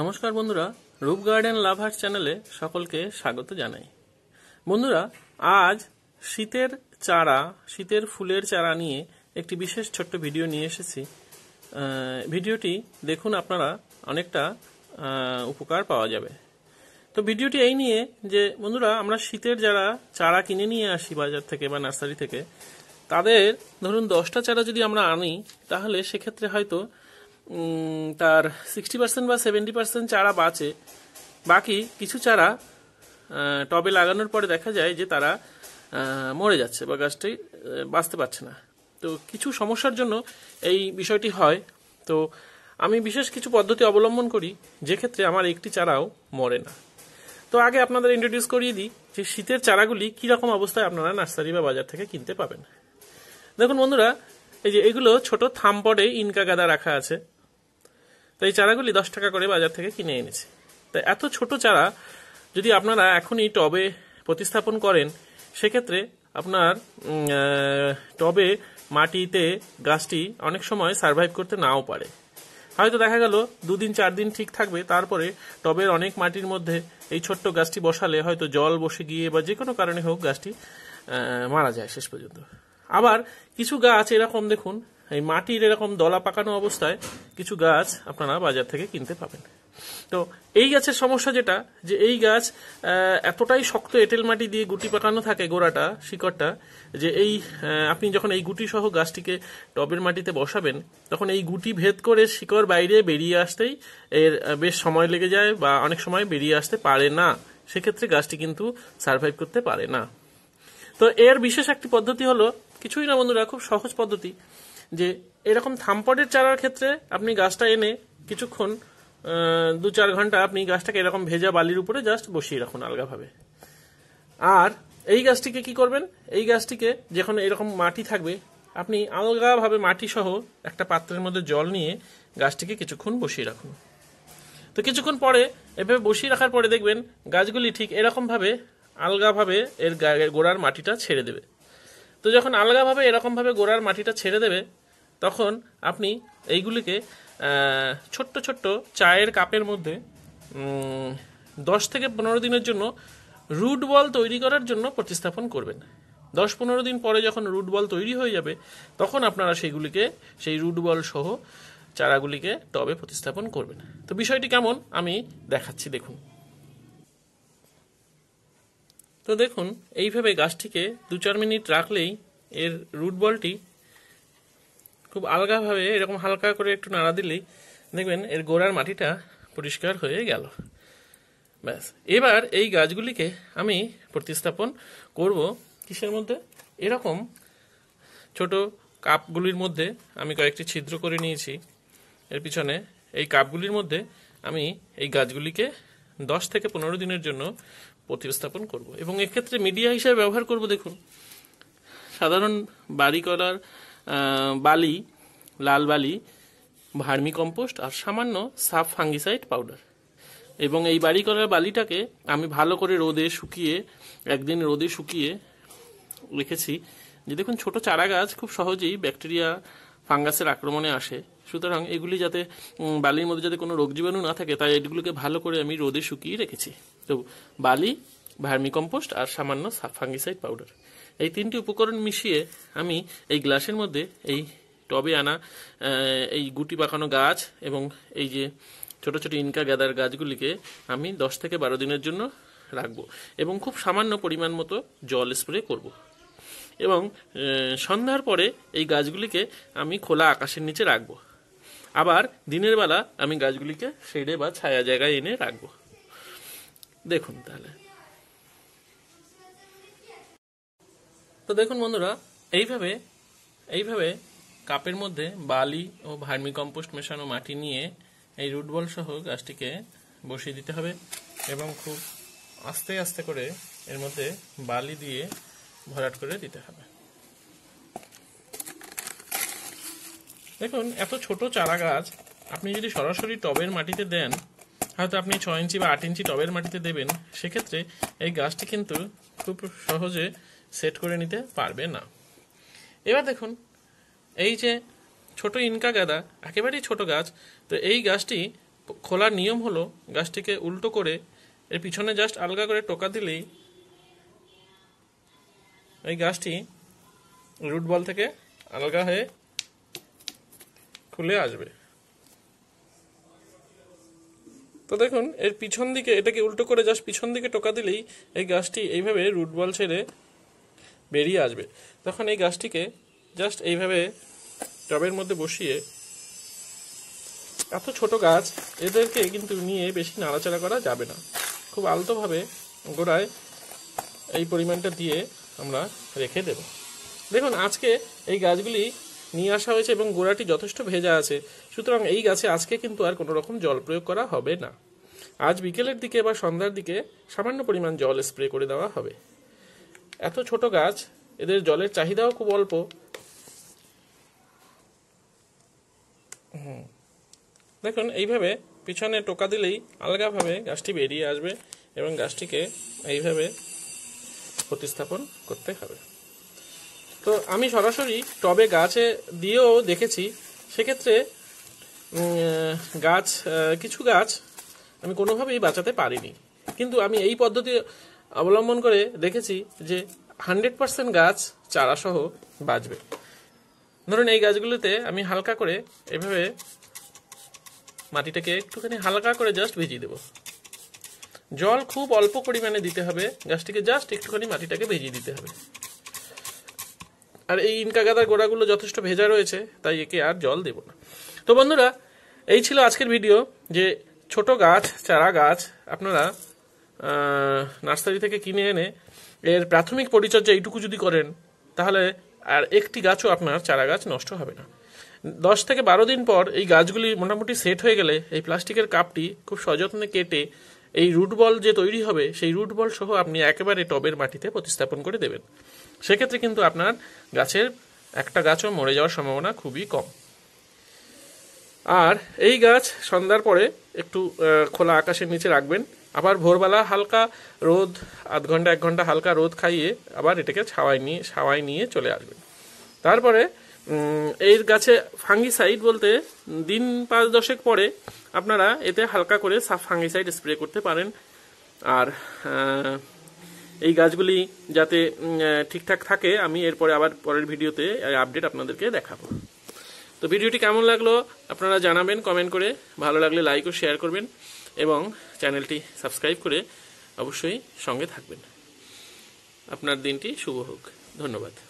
নমস্কার বন্ধুরা রূপ গার্ডেন লাভার চ্যানেলে সকলকে স্বাগত জানাই বন্ধুরা আজ শীতের চারা শীতের ফুলের চারা নিয়ে একটি বিশেষ ছোট্ট ভিডিও নিয়ে এসেছি ভিডিওটি দেখুন আপনারা অনেকটা উপকার পাওয়া যাবে তো ভিডিওটি এই নিয়ে যে বন্ধুরা আমরা শীতের যারা চারা কিনে নিয়ে আসি বাজার থেকে বা নার্সারি থেকে তাদের ধরুন দশটা চারা যদি আমরা আনি তাহলে সেক্ষেত্রে হয়তো তার সিক্সটি পার্সেন্ট বা সেভেন্টি পার্সেন্ট চারা বাঁচে বাকি কিছু চারা টবে লাগানোর পরে দেখা যায় যে তারা মরে যাচ্ছে বা গাছটি বাঁচতে পারছে না তো কিছু সমস্যার জন্য এই বিষয়টি হয় তো আমি বিশেষ কিছু পদ্ধতি অবলম্বন করি যে ক্ষেত্রে আমার একটি চারাও মরে না তো আগে আপনাদের ইন্ট্রোডিউস করিয়ে দিই যে শীতের চারাগুলি কীরকম অবস্থায় আপনারা নার্সারি বা বাজার থেকে কিনতে পাবেন দেখুন বন্ধুরা এই যে এগুলো ছোট থাম্পটে ইনকা গাদা রাখা আছে তো এই চারাগুলি দশ টাকা করে বাজার থেকে কিনে এনেছে তা এত ছোট চারা যদি আপনারা এখনই টবে প্রতিস্থাপন করেন সেক্ষেত্রে আপনার টবে মাটিতে গাছটি অনেক সময় সার্ভাইভ করতে নাও পারে হয়তো দেখা গেল দুদিন চার দিন ঠিক থাকবে তারপরে টবের অনেক মাটির মধ্যে এই ছোট্ট গাছটি বসালে হয়তো জল বসে গিয়ে বা যে কোনো কারণে হোক গাছটি মারা যায় শেষ পর্যন্ত আবার কিছু গাছ এরকম দেখুন এই মাটির এরকম দলা পাকানো অবস্থায় কিছু গাছ আপনারা বাজার থেকে কিনতে পাবেন তো এই গাছের সমস্যা যেটা যে এই গাছ এতটাই শক্ত এঁটেল মাটি দিয়ে গুটি পাকানো থাকে গোড়াটা শিকড়টা যে এই আপনি যখন এই গুটি সহ গাছটিকে টবের মাটিতে বসাবেন তখন এই গুটি ভেদ করে শিকড় বাইরে বেরিয়ে আসতেই এর বেশ সময় লেগে যায় বা অনেক সময় বেরিয়ে আসতে পারে না সেক্ষেত্রে গাছটি কিন্তু সার্ভাইভ করতে পারে না তো এর বিশেষ একটি পদ্ধতি হলো কিছুই না বন্ধুরা খুব সহজ পদ্ধতি যে এরকম থাম্পটের চারার ক্ষেত্রে আপনি গাছটা এনে কিছুক্ষণ দু চার ঘন্টা আপনি গাছটাকে এরকম ভেজা বালির উপরে জাস্ট বসিয়ে রাখুন আলগাভাবে আর এই গাছটিকে কি করবেন এই গাছটিকে যখন এরকম মাটি থাকবে আপনি আলগাভাবে মাটি সহ একটা পাত্রের মধ্যে জল নিয়ে গাছটিকে কিছুক্ষণ বসিয়ে রাখুন তো কিছুক্ষণ পরে এভাবে বসিয়ে রাখার পরে দেখবেন গাছগুলি ঠিক এরকমভাবে আলগাভাবে এর গোড়ার মাটিটা ছেড়ে দেবে তো যখন আলগাভাবে এরকমভাবে গোড়ার মাটিটা ছেড়ে দেবে তখন আপনি এইগুলিকে ছোট্ট ছোট্ট চায়ের কাপের মধ্যে দশ থেকে পনেরো দিনের জন্য রুট বল তৈরি করার জন্য প্রতিস্থাপন করবেন দশ পনেরো দিন পরে যখন রুট বল তৈরি হয়ে যাবে তখন আপনারা সেইগুলিকে সেই রুট বল সহ চারাগুলিকে টবে প্রতিস্থাপন করবেন তো বিষয়টি কেমন আমি দেখাচ্ছি দেখুন তো দেখুন এইভাবে গাছটিকে দু চার মিনিট রাখলেই এর রুট বলটি খুব আলগাভাবে এরকম হালকা করে একটু নাড়া দিলেই দেখবেন এর গোড়ার মাটিটা পরিষ্কার হয়ে গেল ব্যাস এবার এই গাছগুলিকে আমি প্রতিস্থাপন করব কিসের মধ্যে এরকম ছোট কাপগুলির মধ্যে আমি কয়েকটি ছিদ্র করে নিয়েছি এর পিছনে এই কাপগুলির মধ্যে আমি এই গাছগুলিকে দশ থেকে পনেরো দিনের জন্য প্রতিস্থাপন করব এবং এক্ষেত্রে মিডিয়া হিসাবে ব্যবহার করব দেখুন সাধারণ বাড়ি করার বালি লাল বালি ভার্মি কম্পোস্ট আর সামান্য সাফ ফাঙ্গিসাইড পাউডার এবং এই বাড়ি করার বালিটাকে আমি ভালো করে রোদে শুকিয়ে একদিন রোদে শুকিয়ে রেখেছি যে দেখুন ছোট চারা গাছ খুব সহজেই ব্যাকটেরিয়া ফাঙ্গাসের আক্রমণে আসে সুতরাং এগুলি যাতে বালির মধ্যে যাতে কোনো রোগ জীবাণু না থাকে তাই এগুলোকে ভালো করে আমি রোদে শুকিয়ে রেখেছি বালি ভার্মিকম্পোস্ট আর সামান্য ফাঙ্গিসাইড পাউডার এই তিনটি উপকরণ মিশিয়ে আমি এই গ্লাসের মধ্যে এই টবে আনা এই গুটি পাকানো গাছ এবং এই যে ছোট ছোট ইনকা গ্যাদার গাছগুলিকে আমি দশ থেকে বারো দিনের জন্য রাখবো এবং খুব সামান্য পরিমাণ মতো জল স্প্রে করব। এবং সন্ধ্যার পরে এই গাছগুলিকে আমি খোলা আকাশের নিচে রাখবো আবার দিনের বেলা আমি গাছগুলিকে শেডে বা ছায়া জায়গায় এনে রাখবো দেখুন তাহলে তো দেখুন বন্ধুরা এইভাবে এইভাবে কাপের মধ্যে বালি ও ভার্মিকম্পোস্ট মেশানো মাটি নিয়ে এই রুটবল সহ গাছটিকে বসিয়ে দিতে হবে এবং খুব আস্তে আস্তে করে এর মধ্যে বালি দিয়ে ভরাট করে দিতে হবে দেখুন এত ছোট চারা গাছ আপনি যদি সরাসরি টবের মাটিতে দেন হয়তো আপনি ছয় ইঞ্চি বা আট ইঞ্চি টবের মাটিতে দেবেন সেক্ষেত্রে এই গাছটি কিন্তু খুব সহজে সেট করে নিতে পারবে না এবার দেখুন এই যে ছোট ইনকা গাদা একেবারেই ছোট গাছ তো এই গাছটি খোলার নিয়ম হলো গাছটিকে উল্টো করে এর পিছনে জাস্ট আলগা করে টোকা দিলেই এই গাছটি রুট বল থেকে আলগা হয়ে খুলে আসবে তো দেখুন এর পিছন দিকে এটাকে উল্টো করে জাস্ট পিছন দিকে টোকা দিলেই এই গাছটি এইভাবে রুট বল ছেড়ে বেরিয়ে আসবে তখন এই গাছটিকে জাস্ট এইভাবে টবের মধ্যে বসিয়ে এত ছোট গাছ এদেরকে কিন্তু নিয়ে বেশি নাড়াচাড়া করা যাবে না খুব আলতোভাবে গোড়ায় এই পরিমাণটা দিয়ে আমরা রেখে দেব দেখুন আজকে এই গাছগুলি নিয়ে আসা হয়েছে এবং গোড়াটি যথেষ্ট ভেজা আছে সুতরাং এই গাছে আজকে কিন্তু আর কোনো রকম জল প্রয়োগ করা হবে না আজ বিকেলের দিকে বা সন্ধ্যার দিকে সামান্য পরিমাণ জল স্প্রে করে দেওয়া হবে এত ছোট গাছ এদের জলের চাহিদাও খুব অল্প দেখুন এইভাবে পিছনে টোকা দিলেই আলগাভাবে গাছটি বেরিয়ে আসবে এবং গাছটিকে এইভাবে প্রতিস্থাপন করতে হবে তো আমি সরাসরি টবে গাছে দিয়েও দেখেছি সেক্ষেত্রে গাছ কিছু গাছ আমি কোনোভাবেই বাঁচাতে পারিনি কিন্তু আমি এই পদ্ধতি অবলম্বন করে দেখেছি যে হান্ড্রেড পার্সেন্ট গাছ চারাসহ বাঁচবে ধরুন এই গাছগুলোতে আমি হালকা করে এভাবে মাটিটাকে একটুখানি হালকা করে জাস্ট ভেজিয়ে দেবো জল খুব অল্প পরিমাণে দিতে হবে গাছটিকে জাস্ট একটুখানি মাটিটাকে ভেজিয়ে দিতে হবে আর এই ইনকা গাদার গোড়াগুলো যথেষ্ট ভেজা রয়েছে তাই একে আর জল দেব না তো বন্ধুরা এই ছিল আজকের ভিডিও যে ছোট গাছ চারা গাছ আপনারা নার্সারি থেকে কিনে এনে এর প্রাথমিক পরিচর্যা এইটুকু যদি করেন তাহলে আর একটি গাছও আপনার চারা গাছ নষ্ট হবে না দশ থেকে বারো দিন পর এই গাছগুলি মোটামুটি সেট হয়ে গেলে এই প্লাস্টিকের কাপটি খুব সযত্নে কেটে এই রুট বল যে তৈরি হবে সেই রুট বল সহ আপনি একেবারে টবের মাটিতে প্রতিস্থাপন করে দেবেন সেক্ষেত্রে কিন্তু আপনার গাছের একটা গাছও মরে যাওয়ার সম্ভাবনা খুবই কম আর এই গাছ সন্ধ্যার পরে একটু খোলা আকাশের নিচে রাখবেন আবার ভোরবেলা হালকা রোদ আধ ঘন্টা এক ঘন্টা হালকা রোদ খাইয়ে আবার এটাকে ছাওয়াই নিয়ে ছাওয়াই নিয়ে চলে আসবেন তারপরে এই গাছে ফাঙ্গিসাইড বলতে দিন পাঁচ দশেক পরে আপনারা এতে হালকা করে সাফ ফাঙ্গিসাইড স্প্রে করতে পারেন আর এই গাছগুলি যাতে ঠিকঠাক থাকে আমি এরপরে আবার পরের ভিডিওতে আপডেট আপনাদেরকে দেখাবো তো ভিডিওটি কেমন লাগলো আপনারা জানাবেন কমেন্ট করে ভালো লাগলে লাইক ও শেয়ার করবেন এবং চ্যানেলটি সাবস্ক্রাইব করে অবশ্যই সঙ্গে থাকবেন আপনার দিনটি শুভ হোক ধন্যবাদ